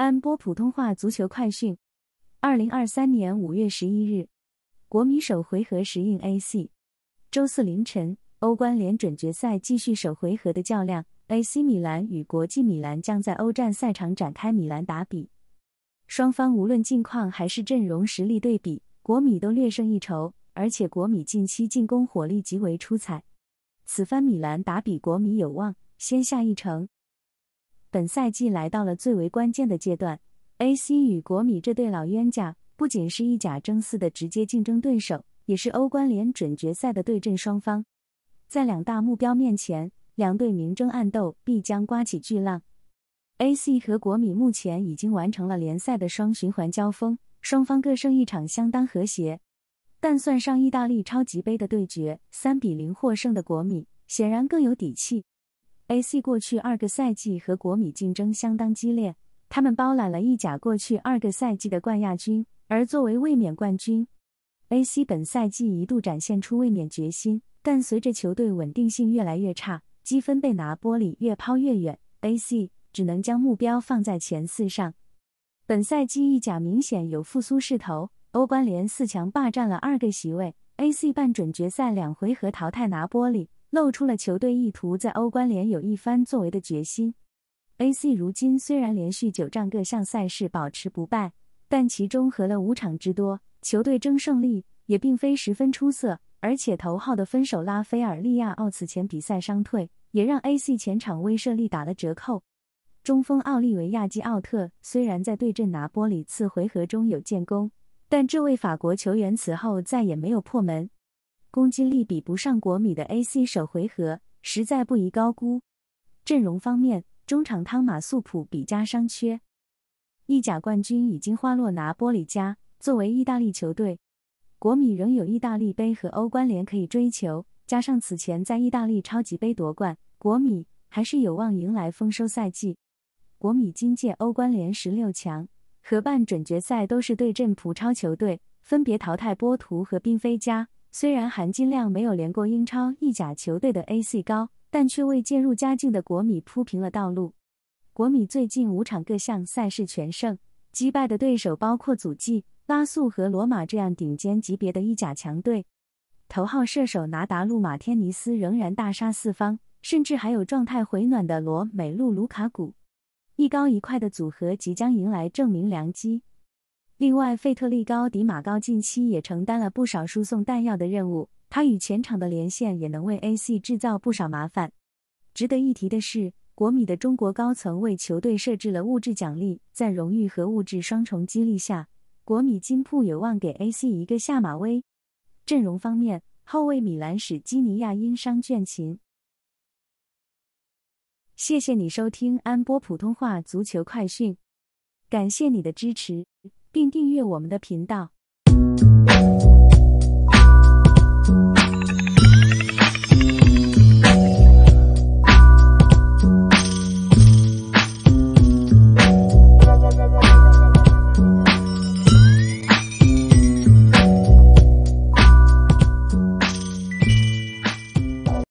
安播普通话足球快讯：二零二三年五月十一日，国米首回合时应 AC。周四凌晨，欧冠联准决赛继续首回合的较量，AC 米兰与国际米兰将在欧战赛场展开米兰打比。双方无论近况还是阵容实力对比，国米都略胜一筹，而且国米近期进攻火力极为出彩。此番米兰打比，国米有望先下一城。本赛季来到了最为关键的阶段，AC 与国米这对老冤家不仅是意甲争四的直接竞争对手，也是欧冠联准决赛的对阵双方。在两大目标面前，两队明争暗斗必将刮起巨浪。AC 和国米目前已经完成了联赛的双循环交锋，双方各胜一场，相当和谐。但算上意大利超级杯的对决，三比零获胜的国米显然更有底气。AC 过去二个赛季和国米竞争相当激烈，他们包揽了意甲过去二个赛季的冠亚军。而作为卫冕冠军，AC 本赛季一度展现出卫冕决心，但随着球队稳定性越来越差，积分被拿玻璃越抛越远，AC 只能将目标放在前四上。本赛季意甲明显有复苏势头，欧冠联四强霸占了二个席位，AC 半准决赛两回合淘汰拿玻璃，露出了球队意图在欧冠联有一番作为的决心。AC 如今虽然连续九战各项赛事保持不败，但其中和了五场之多，球队争胜利也并非十分出色。而且头号的分手拉菲尔·利亚奥此前比赛伤退，也让 AC 前场威慑力打了折扣。中锋奥利维亚基奥特虽然在对阵拿波里次回合中有建功，但这位法国球员此后再也没有破门。攻击力比不上国米的 AC，首回合实在不宜高估。阵容方面，中场汤马素普比加伤缺。意甲冠军已经花落拿波里家。作为意大利球队，国米仍有意大利杯和欧冠联可以追求，加上此前在意大利超级杯夺冠，国米还是有望迎来丰收赛季。国米今届欧冠联十六强合办准决赛都是对阵葡超球队，分别淘汰波图和宾菲加。虽然含金量没有连过英超、意甲球队的 AC 高，但却为渐入佳境的国米铺平了道路。国米最近五场各项赛事全胜，击败的对手包括祖季。拉素和罗马这样顶尖级别的一甲强队。头号射手拿达路马天尼斯仍然大杀四方，甚至还有状态回暖的罗美路卢卡古，一高一快的组合即将迎来证明良机。另外，费特利、高迪、马高近期也承担了不少输送弹药的任务。他与前场的连线也能为 AC 制造不少麻烦。值得一提的是，国米的中国高层为球队设置了物质奖励。在荣誉和物质双重激励下，国米金铺有望给 AC 一个下马威。阵容方面，后卫米兰史基尼亚因伤倦勤。谢谢你收听安波普通话足球快讯，感谢你的支持。并订阅我们的频道。